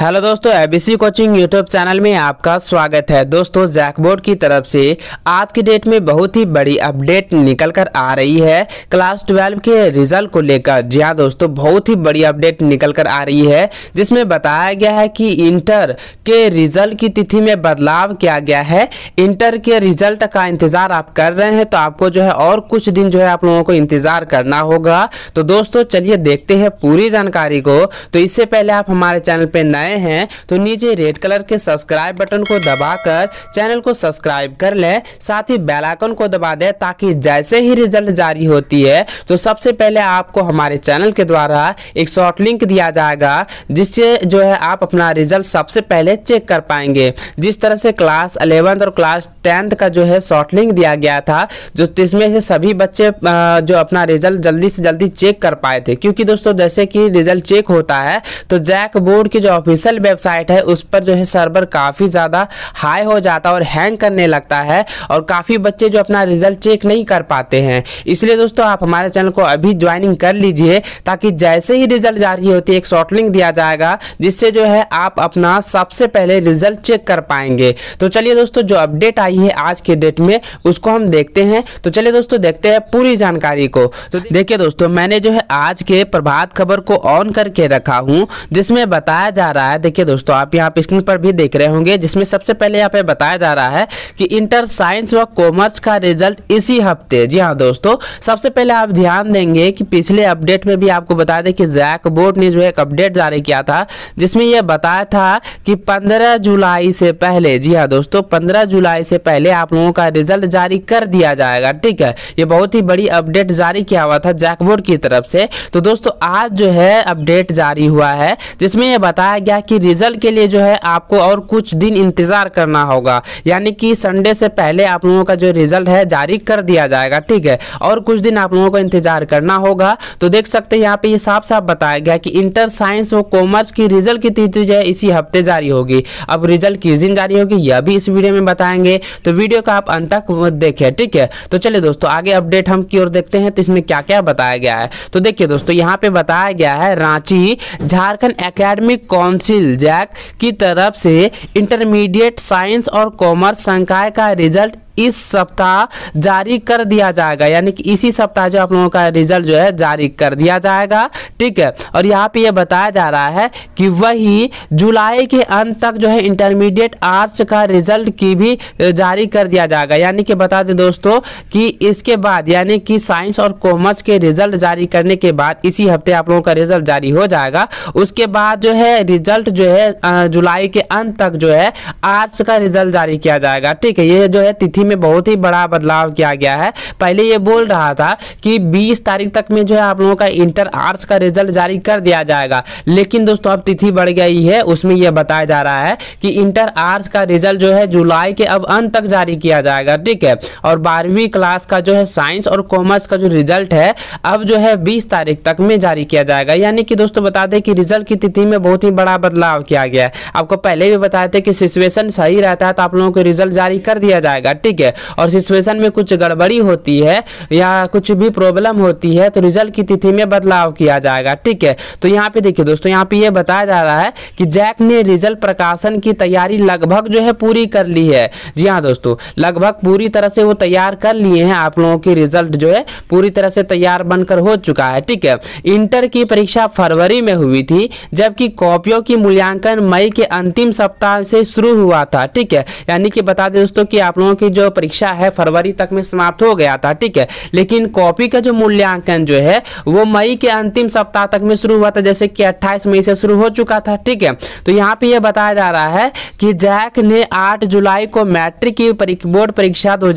hello दोस्तों ABC coaching YouTube channel में आपका स्वागत है दोस्तों जैक बोर्ड की तरफ से आज की डेट में बहुत ही बड़ी अपडेट निकल कर आ रही है क्लास ट्वेल्व के रिजल्ट को लेकर जी हाँ दोस्तों बहुत ही बड़ी अपडेट निकल कर आ रही है जिसमें बताया गया है कि इंटर के रिजल्ट की तिथि में बदलाव किया गया है इंटर के रिजल्ट का इंतज़ार आप कर रहे हैं तो आपको जो है और कुछ दिन जो है आप लोगों को इंतज़ार करना होगा तो दोस्तों चलिए देखते हैं पूरी जानकारी को तो इससे पहले आप हमारे चैनल पर नए नए हैं तो नीचे रेड कलर के सब्सक्राइब बटन को दबाकर चैनल को सब्सक्राइब कर ले साथ ही आइकन को दबा दे ताकि जैसे ही रिजल्ट जारी होती है तो सबसे पहले आपको हमारे चैनल के द्वारा एक शॉर्ट लिंक दिया जाएगा जिससे जो है आप अपना रिजल्ट सबसे पहले चेक कर पाएंगे जिस तरह से क्लास अलेवेंथ और क्लास टेंथ का जो है शॉर्ट लिंक दिया गया था जो जिसमें से सभी बच्चे जो अपना रिजल्ट जल्दी से जल्दी चेक कर पाए थे क्योंकि दोस्तों जैसे कि रिजल्ट चेक होता है तो जैक बोर्ड की जो ऑफिस ऑफिशियल वेबसाइट है उस पर जो है सर्वर काफ़ी ज़्यादा हाई हो जाता है और हैंग करने लगता है और काफ़ी बच्चे जो अपना रिजल्ट चेक नहीं कर पाते हैं इसलिए दोस्तों आप हमारे चैनल को अभी ज्वाइनिंग कर लीजिए ताकि जैसे ही रिजल्ट जारी होती है एक शॉर्ट लिंक दिया जाएगा जिससे जो है आप अपना सबसे पहले रिजल्ट चेक कर पाएंगे तो चलिए दोस्तों जो अपडेट आई है आज के डेट में उसको हम देखते हैं तो चलिए दोस्तों देखते हैं पूरी जानकारी को तो देखिए दोस्तों मैंने जो है आज के प्रभात खबर को ऑन करके रखा हूँ जिसमें बताया जा रहा रहा है देखिए दोस्तों आप यहाँ पे स्क्रीन पर भी देख रहे होंगे जिसमें सबसे पहले यहाँ पे बताया जा रहा है कि इंटर साइंस व कॉमर्स का रिजल्ट इसी हफ्ते जी हाँ दोस्तों सबसे पहले आप ध्यान देंगे कि पिछले अपडेट में भी आपको बता दें कि जैक बोर्ड ने जो एक अपडेट जारी किया था जिसमें यह बताया था कि पंद्रह जुलाई से पहले जी हाँ दोस्तों पंद्रह जुलाई से पहले आप लोगों का रिजल्ट जारी कर दिया जाएगा ठीक है ये बहुत ही बड़ी अपडेट जारी किया हुआ था जैक बोर्ड की तरफ से तो दोस्तों आज जो है अपडेट जारी हुआ है जिसमें यह बताया गया है कि रिजल्ट के लिए जो है आपको और कुछ दिन इंतज़ार करना होगा यानी कि संडे से पहले आप लोगों का जो रिजल्ट है जारी कर दिया जाएगा ठीक है और कुछ दिन आप लोगों को इंतज़ार करना होगा तो देख सकते हैं यहाँ पे ये साफ साफ बताया गया कि इंटर साइंस और कॉमर्स की रिजल्ट की तिथि जो है इसी हफ्ते जारी होगी अब रिजल्ट किस दिन जारी होगी यह भी इस वीडियो में बताएंगे तो वीडियो का आप अंत तक देखें ठीक है तो चलिए दोस्तों आगे अपडेट हम की ओर देखते हैं तो इसमें क्या क्या बताया गया है तो देखिए दोस्तों यहाँ पे बताया गया है Ranchi Jharkhand academic council JAC की तरफ से इंटरमीडिएट साइंस और कॉमर्स संकाय का रिजल्ट इस सप्ताह जारी कर दिया जाएगा यानी कि इसी सप्ताह जो आप लोगों का रिजल्ट जो है जारी कर दिया जाएगा ठीक है और यहाँ पे ये बताया जा रहा है कि वही जुलाई के अंत तक जो है इंटरमीडिएट आर्ट्स का रिजल्ट की भी जारी कर दिया जाएगा यानी कि बता दें दोस्तों कि इसके बाद यानी कि साइंस और कॉमर्स के रिजल्ट जारी करने के बाद इसी हफ्ते आप लोगों का रिजल्ट जारी हो जाएगा उसके बाद जो है रिजल्ट जो है जुलाई के अंत तक जो है आर्ट्स का रिजल्ट जारी किया जाएगा ठीक है ये जो है तिथि में बहुत ही बड़ा बदलाव किया गया है पहले ये बोल रहा था कि बीस तारीख तक में जो है आप लोगों का इंटर आर्ट्स का रिजल्ट जारी कर दिया जाएगा लेकिन दोस्तों अब तिथि बढ़ गई है उसमें यह बताया जा रहा है कि इंटर आर्ट्स का रिजल्ट जो है जुलाई के अब अंत तक जारी किया जाएगा ठीक है और बारहवीं क्लास का जो है साइंस और कॉमर्स का जो रिजल्ट है अब जो है बीस तारीख तक में जारी किया जाएगा यानी कि दोस्तों बता दें कि रिजल्ट की तिथि में बहुत ही बड़ा बदलाव किया गया है आपको पहले भी बताया था कि सिचुएशन सही रहता है तो आप लोगों को रिजल्ट जारी कर दिया जाएगा ठीक है ठीक है और सिचुएशन में कुछ गड़बड़ी होती है या कुछ भी प्रॉब्लम होती है तो रिजल्ट की तिथि में बदलाव किया जाएगा ठीक है तो यहाँ पे देखिए दोस्तों यहाँ पे ये यह बताया जा रहा है कि जैक ने रिजल्ट प्रकाशन की तैयारी लगभग जो है पूरी कर ली है जी हाँ दोस्तों लगभग पूरी तरह से वो तैयार कर लिए हैं आप लोगों की रिजल्ट जो है पूरी तरह से तैयार बनकर हो चुका है ठीक है इंटर की परीक्षा फरवरी में हुई थी जबकि कॉपियों की मूल्यांकन मई के अंतिम सप्ताह से शुरू हुआ था ठीक है यानी कि बता दें दोस्तों कि आप लोगों की जो परीक्षा है फरवरी तक में समाप्त हो गया था ठीक है लेकिन कॉपी का जो मूल्यांकन जो है वो मई के अंतिम सप्ताह तक में शुरू हुआ था जैसे कि अट्ठाईस मई से शुरू हो चुका था ठीक है तो यहाँ पे यह बताया जा रहा है कि जैक ने आठ जुलाई को मैट्रिक की बोर्ड परीक्षा दो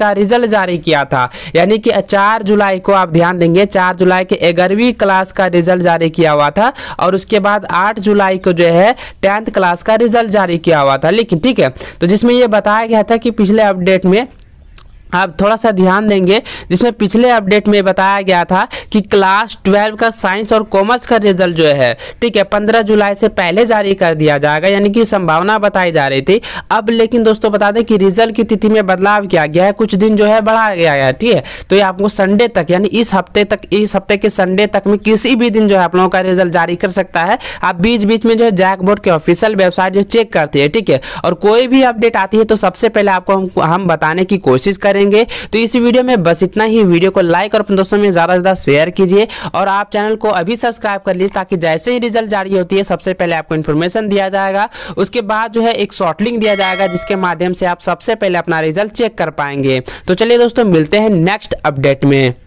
का रिजल्ट जारी किया था यानी कि चार जुलाई को आप ध्यान देंगे चार जुलाई के ग्यारहवीं क्लास का रिजल्ट जारी किया हुआ था और उसके बाद आठ जुलाई को जो है टेंथ क्लास का रिजल्ट जारी किया हुआ था लेकिन ठीक है तो जिसमें यह बताया गया था कि पिछले अपडेट में आप थोड़ा सा ध्यान देंगे जिसमें पिछले अपडेट में बताया गया था कि क्लास ट्वेल्व का साइंस और कॉमर्स का रिजल्ट जो है ठीक है पंद्रह जुलाई से पहले जारी कर दिया जाएगा यानी कि संभावना बताई जा रही थी अब लेकिन दोस्तों बता दें कि रिजल्ट की तिथि में बदलाव किया गया है कुछ दिन जो है बढ़ाया गया है ठीक है तो ये आपको संडे तक यानी इस हफ्ते तक इस हफ्ते के संडे तक में किसी भी दिन जो है आप लोगों का रिजल्ट जारी कर सकता है आप बीच बीच में जो है जैक बोर्ड के ऑफिशियल वेबसाइट जो चेक करती है ठीक है और कोई भी अपडेट आती है तो सबसे पहले आपको हम बताने की कोशिश करें करेंगे तो इस वीडियो में बस इतना ही वीडियो को लाइक और अपने दोस्तों में ज़्यादा से ज़्यादा शेयर कीजिए और आप चैनल को अभी सब्सक्राइब कर लीजिए ताकि जैसे ही रिजल्ट जारी होती है सबसे पहले आपको इन्फॉर्मेशन दिया जाएगा उसके बाद जो है एक शॉर्ट लिंक दिया जाएगा जिसके माध्यम से आप सबसे पहले अपना रिजल्ट चेक कर पाएंगे तो चलिए दोस्तों मिलते हैं नेक्स्ट अपडेट में